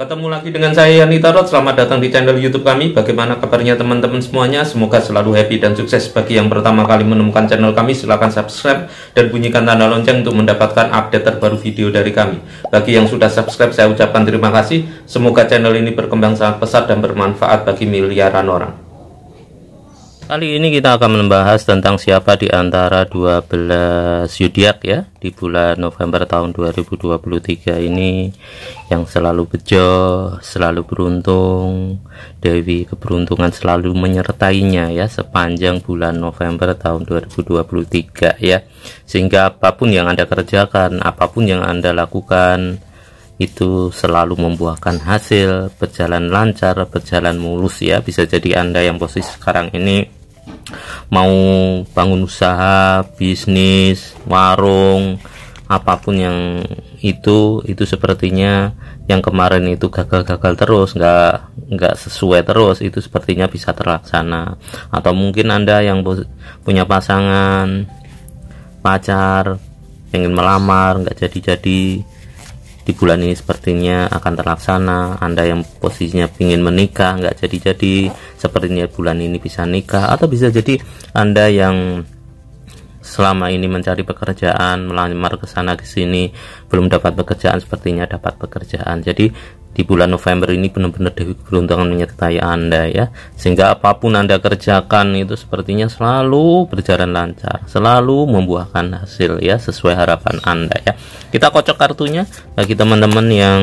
Ketemu lagi dengan saya Yani Tarot, selamat datang di channel YouTube kami. Bagaimana kabarnya teman-teman semuanya? Semoga selalu happy dan sukses. Bagi yang pertama kali menemukan channel kami, silahkan subscribe dan bunyikan tanda lonceng untuk mendapatkan update terbaru video dari kami. Bagi yang sudah subscribe, saya ucapkan terima kasih. Semoga channel ini berkembang sangat pesat dan bermanfaat bagi miliaran orang. Kali ini kita akan membahas tentang siapa di antara 12 zodiak ya di bulan November tahun 2023 ini yang selalu bejo, selalu beruntung, dewi keberuntungan selalu menyertainya ya sepanjang bulan November tahun 2023 ya. Sehingga apapun yang Anda kerjakan, apapun yang Anda lakukan, itu selalu membuahkan hasil, berjalan lancar, berjalan mulus ya. Bisa jadi Anda yang posisi sekarang ini mau bangun usaha bisnis warung apapun yang itu itu sepertinya yang kemarin itu gagal-gagal terus nggak nggak sesuai terus itu sepertinya bisa terlaksana atau mungkin anda yang punya pasangan pacar ingin melamar nggak jadi-jadi di bulan ini sepertinya akan terlaksana Anda yang posisinya ingin menikah nggak jadi-jadi sepertinya bulan ini bisa nikah atau bisa jadi Anda yang selama ini mencari pekerjaan, melamar ke sana ke sini, belum dapat pekerjaan, sepertinya dapat pekerjaan. Jadi di bulan November ini benar-benar Dewi Keberuntungan menyertai Anda ya. Sehingga apapun Anda kerjakan itu sepertinya selalu berjalan lancar, selalu membuahkan hasil ya sesuai harapan Anda ya. Kita kocok kartunya bagi teman-teman yang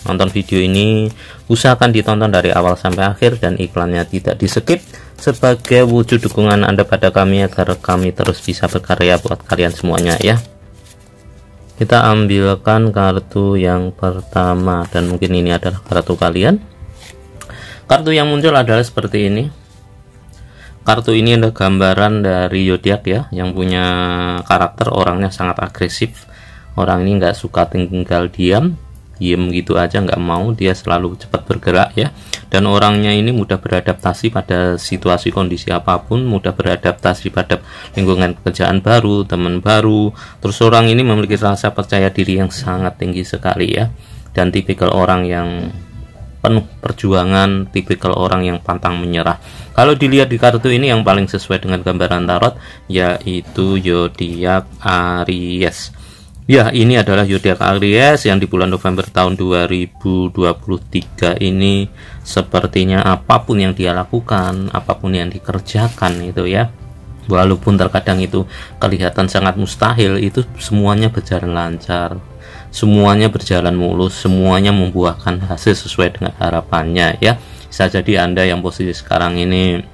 nonton video ini usahakan ditonton dari awal sampai akhir dan iklannya tidak di skip sebagai wujud dukungan Anda pada kami agar kami terus bisa berkarya buat kalian semuanya ya kita ambilkan kartu yang pertama dan mungkin ini adalah kartu kalian kartu yang muncul adalah seperti ini kartu ini ada gambaran dari zodiak ya yang punya karakter orangnya sangat agresif orang ini nggak suka tinggal diam diem gitu aja nggak mau dia selalu cepat bergerak ya dan orangnya ini mudah beradaptasi pada situasi kondisi apapun mudah beradaptasi pada lingkungan pekerjaan baru teman baru terus orang ini memiliki rasa percaya diri yang sangat tinggi sekali ya dan tipikal orang yang penuh perjuangan, tipikal orang yang pantang menyerah. Kalau dilihat di kartu ini yang paling sesuai dengan gambaran tarot yaitu zodiak Aries. Ya, ini adalah zodiak Aries yang di bulan November tahun 2023 ini sepertinya apapun yang dia lakukan, apapun yang dikerjakan itu ya. Walaupun terkadang itu kelihatan sangat mustahil, itu semuanya berjalan lancar. Semuanya berjalan mulus, semuanya membuahkan hasil sesuai dengan harapannya ya. Bisa jadi Anda yang posisi sekarang ini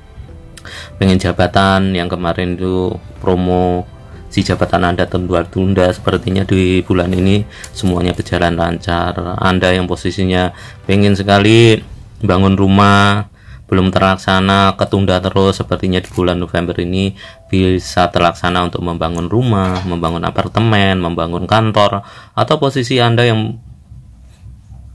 pengen jabatan yang kemarin itu promo si jabatan Anda tertunda-tunda sepertinya di bulan ini semuanya berjalan lancar. Anda yang posisinya pengen sekali bangun rumah belum terlaksana, ketunda terus sepertinya di bulan November ini bisa terlaksana untuk membangun rumah, membangun apartemen, membangun kantor atau posisi Anda yang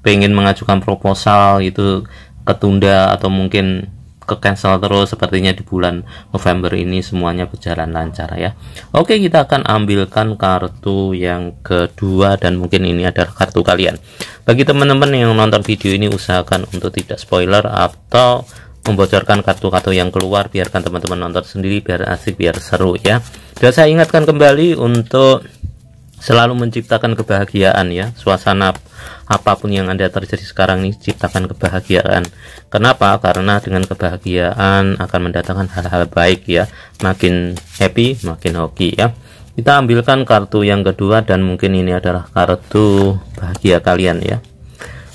pengen mengajukan proposal itu ketunda atau mungkin ke cancel terus sepertinya di bulan November ini semuanya berjalan lancar ya Oke kita akan ambilkan kartu yang kedua dan mungkin ini adalah kartu kalian bagi teman-teman yang nonton video ini usahakan untuk tidak spoiler atau membocorkan kartu-kartu yang keluar biarkan teman-teman nonton sendiri biar asik biar seru ya dan saya ingatkan kembali untuk selalu menciptakan kebahagiaan ya suasana apapun yang anda terjadi sekarang ini ciptakan kebahagiaan kenapa karena dengan kebahagiaan akan mendatangkan hal-hal baik ya makin happy makin hoki ya kita ambilkan kartu yang kedua dan mungkin ini adalah kartu bahagia kalian ya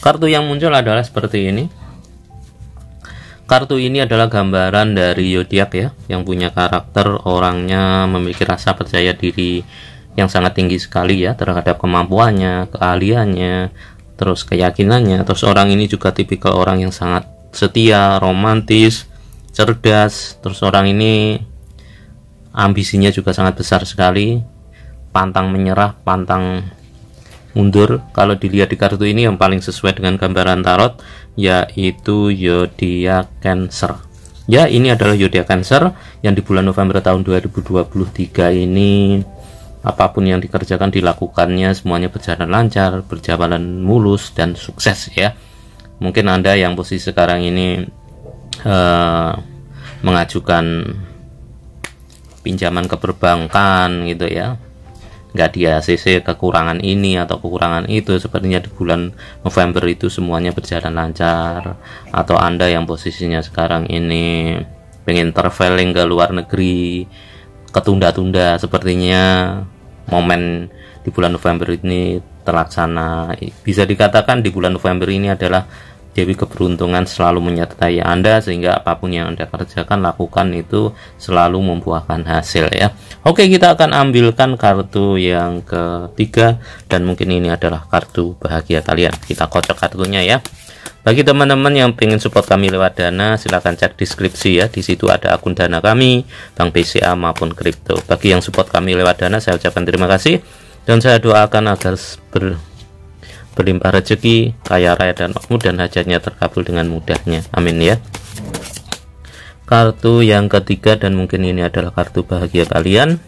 kartu yang muncul adalah seperti ini kartu ini adalah gambaran dari yodiak ya yang punya karakter orangnya memiliki rasa percaya diri yang sangat tinggi sekali ya terhadap kemampuannya, keahliannya, terus keyakinannya. Terus orang ini juga tipikal orang yang sangat setia, romantis, cerdas. Terus orang ini ambisinya juga sangat besar sekali, pantang menyerah, pantang mundur. Kalau dilihat di kartu ini yang paling sesuai dengan gambaran tarot yaitu Yodia Cancer. Ya, ini adalah Yodia Cancer yang di bulan November tahun 2023 ini apapun yang dikerjakan dilakukannya semuanya berjalan lancar berjalan mulus dan sukses ya mungkin anda yang posisi sekarang ini uh, mengajukan pinjaman ke perbankan gitu ya nggak di ACC kekurangan ini atau kekurangan itu sepertinya di bulan November itu semuanya berjalan lancar atau anda yang posisinya sekarang ini pengen traveling ke luar negeri ketunda-tunda sepertinya momen di bulan November ini terlaksana. Bisa dikatakan di bulan November ini adalah Dewi keberuntungan selalu menyertai Anda sehingga apapun yang Anda kerjakan lakukan itu selalu membuahkan hasil ya. Oke, kita akan ambilkan kartu yang ketiga dan mungkin ini adalah kartu bahagia kalian. Kita kocok kartunya ya. Bagi teman-teman yang ingin support kami lewat Dana, silahkan cek deskripsi ya. Di situ ada akun Dana kami, Bank BCA maupun kripto. Bagi yang support kami lewat Dana, saya ucapkan terima kasih dan saya doakan agar ber, berlimpah rezeki, kaya raya dan makmur dan hajatnya terkabul dengan mudahnya. Amin ya. Kartu yang ketiga dan mungkin ini adalah kartu bahagia kalian.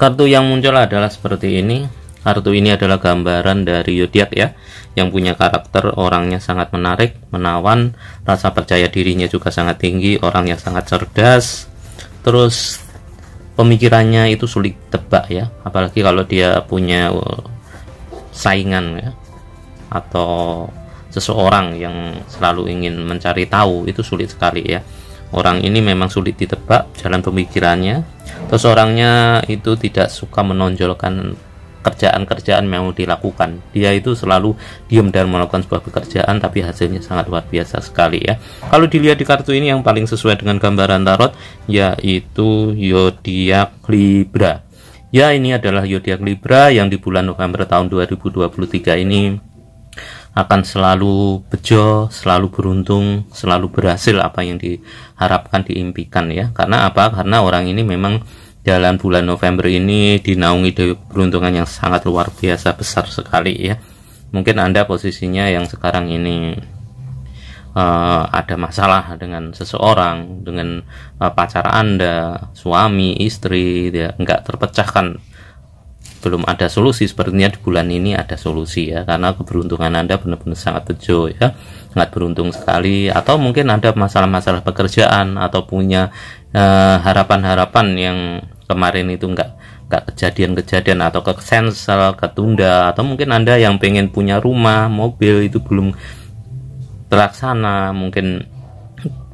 Kartu yang muncul adalah seperti ini. Kartu ini adalah gambaran dari Yodiak ya, yang punya karakter orangnya sangat menarik, menawan, rasa percaya dirinya juga sangat tinggi, orang yang sangat cerdas. Terus pemikirannya itu sulit tebak ya, apalagi kalau dia punya eh, saingan ya atau seseorang yang selalu ingin mencari tahu itu sulit sekali ya. Orang ini memang sulit ditebak jalan pemikirannya. Terus orangnya itu tidak suka menonjolkan kerjaan-kerjaan yang mau dilakukan. Dia itu selalu diam dan melakukan sebuah pekerjaan tapi hasilnya sangat luar biasa sekali ya. Kalau dilihat di kartu ini yang paling sesuai dengan gambaran tarot yaitu zodiak Libra. Ya, ini adalah zodiak Libra yang di bulan November tahun 2023 ini akan selalu bejo, selalu beruntung, selalu berhasil apa yang diharapkan, diimpikan ya. Karena apa? Karena orang ini memang dalam bulan November ini dinaungi dari Peruntungan yang sangat luar biasa besar sekali ya. Mungkin Anda posisinya yang sekarang ini uh, ada masalah dengan seseorang, dengan uh, pacar Anda, suami, istri, ya, nggak terpecahkan belum ada solusi sepertinya di bulan ini ada solusi ya karena keberuntungan anda benar-benar sangat bejo ya sangat beruntung sekali atau mungkin ada masalah-masalah pekerjaan atau punya Eh, harapan-harapan uh, yang kemarin itu enggak nggak kejadian-kejadian atau ke cancel, ketunda atau mungkin anda yang pengen punya rumah, mobil itu belum terlaksana, mungkin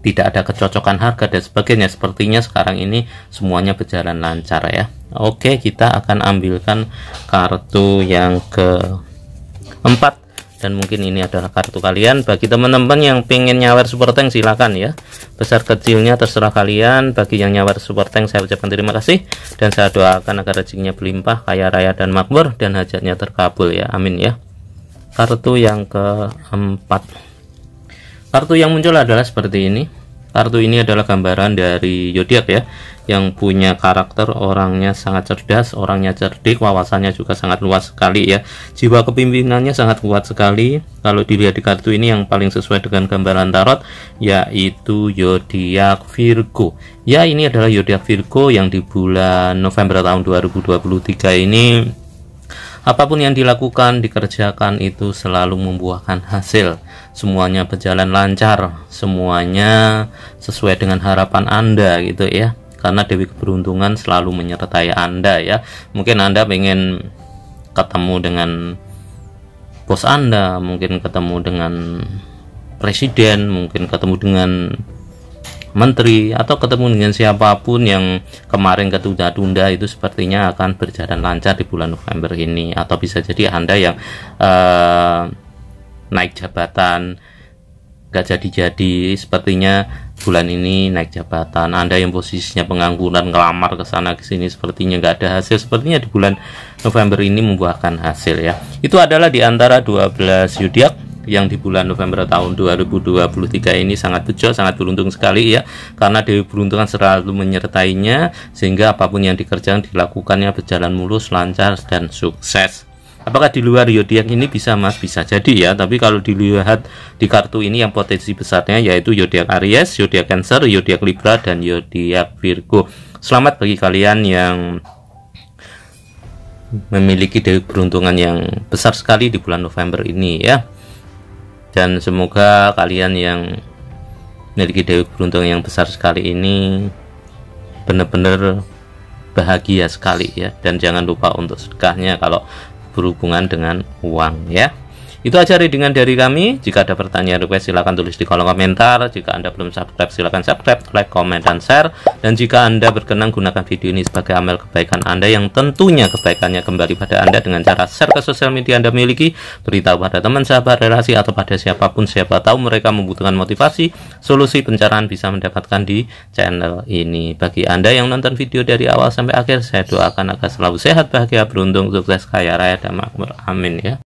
tidak ada kecocokan harga dan sebagainya. Sepertinya sekarang ini semuanya berjalan lancar ya. Oke, kita akan ambilkan kartu yang keempat dan mungkin ini adalah kartu kalian bagi teman-teman yang pengen nyawer super tank silakan ya besar kecilnya terserah kalian bagi yang nyawer super tank saya ucapkan terima kasih dan saya doakan agar rezekinya berlimpah kaya raya dan makmur dan hajatnya terkabul ya amin ya kartu yang keempat kartu yang muncul adalah seperti ini Kartu ini adalah gambaran dari zodiak ya, yang punya karakter orangnya sangat cerdas, orangnya cerdik, wawasannya juga sangat luas sekali ya. Jiwa kepimpinannya sangat kuat sekali. Kalau dilihat di kartu ini yang paling sesuai dengan gambaran tarot yaitu zodiak Virgo. Ya, ini adalah zodiak Virgo yang di bulan November tahun 2023 ini Apapun yang dilakukan, dikerjakan itu selalu membuahkan hasil. Semuanya berjalan lancar, semuanya sesuai dengan harapan Anda gitu ya. Karena Dewi Keberuntungan selalu menyertai Anda ya. Mungkin Anda ingin ketemu dengan bos Anda, mungkin ketemu dengan presiden, mungkin ketemu dengan menteri atau ketemu dengan siapapun yang kemarin ketunda-tunda itu sepertinya akan berjalan lancar di bulan November ini atau bisa jadi Anda yang eh, naik jabatan gak jadi-jadi sepertinya bulan ini naik jabatan Anda yang posisinya pengangguran ngelamar ke sana ke sini sepertinya gak ada hasil sepertinya di bulan November ini membuahkan hasil ya itu adalah di antara 12 zodiak yang di bulan November tahun 2023 ini sangat bejo, sangat beruntung sekali ya karena Dewi Beruntungan selalu menyertainya sehingga apapun yang dikerjakan dilakukannya berjalan mulus, lancar dan sukses. Apakah di luar yodiak ini bisa Mas? Bisa jadi ya, tapi kalau dilihat di kartu ini yang potensi besarnya yaitu yodiak Aries, yodiak Cancer, yodiak Libra dan yodiak Virgo. Selamat bagi kalian yang memiliki dewi peruntungan yang besar sekali di bulan November ini ya dan semoga kalian yang memiliki Dewi Beruntung yang besar sekali ini benar-benar bahagia sekali ya dan jangan lupa untuk sedekahnya kalau berhubungan dengan uang ya itu aja readingan dari kami. Jika ada pertanyaan request silahkan tulis di kolom komentar. Jika Anda belum subscribe silahkan subscribe, like, comment, dan share. Dan jika Anda berkenan gunakan video ini sebagai amal kebaikan Anda yang tentunya kebaikannya kembali pada Anda dengan cara share ke sosial media Anda miliki, beritahu pada teman, sahabat, relasi, atau pada siapapun siapa tahu mereka membutuhkan motivasi, solusi pencarian bisa mendapatkan di channel ini. Bagi Anda yang nonton video dari awal sampai akhir, saya doakan agar selalu sehat, bahagia, beruntung, sukses, kaya raya, dan makmur. Amin ya.